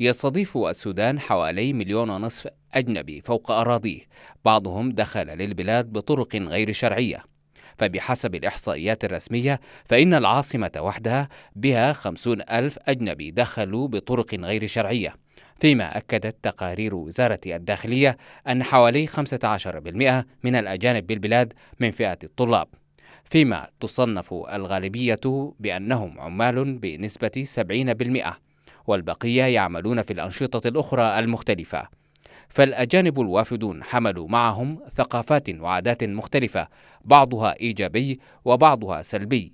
يستضيف السودان حوالي مليون ونصف أجنبي فوق أراضيه بعضهم دخل للبلاد بطرق غير شرعية فبحسب الإحصائيات الرسمية فإن العاصمة وحدها بها خمسون ألف أجنبي دخلوا بطرق غير شرعية فيما أكدت تقارير وزارة الداخلية أن حوالي 15% من الأجانب بالبلاد من فئة الطلاب فيما تصنف الغالبية بأنهم عمال بنسبة 70% والبقية يعملون في الأنشطة الأخرى المختلفة فالأجانب الوافدون حملوا معهم ثقافات وعادات مختلفة بعضها إيجابي وبعضها سلبي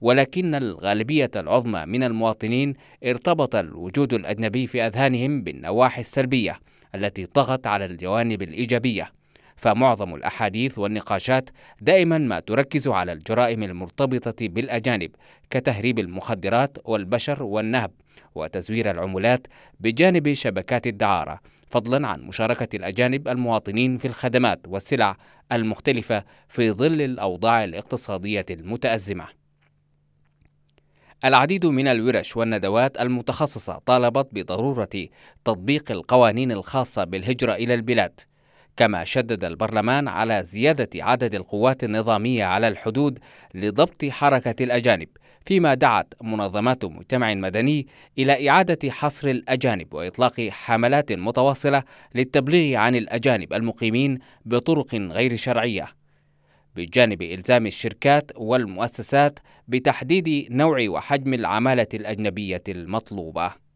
ولكن الغالبية العظمى من المواطنين ارتبط الوجود الأجنبي في أذهانهم بالنواحي السلبية التي طغت على الجوانب الإيجابية فمعظم الأحاديث والنقاشات دائما ما تركز على الجرائم المرتبطة بالأجانب كتهريب المخدرات والبشر والنهب وتزوير العملات بجانب شبكات الدعارة فضلا عن مشاركة الأجانب المواطنين في الخدمات والسلع المختلفة في ظل الأوضاع الاقتصادية المتأزمة العديد من الورش والندوات المتخصصة طالبت بضرورة تطبيق القوانين الخاصة بالهجرة إلى البلاد كما شدد البرلمان على زيادة عدد القوات النظامية على الحدود لضبط حركة الأجانب فيما دعت منظمات مجتمع مدني إلى إعادة حصر الأجانب وإطلاق حملات متواصلة للتبليغ عن الأجانب المقيمين بطرق غير شرعية بجانب إلزام الشركات والمؤسسات بتحديد نوع وحجم العمالة الأجنبية المطلوبة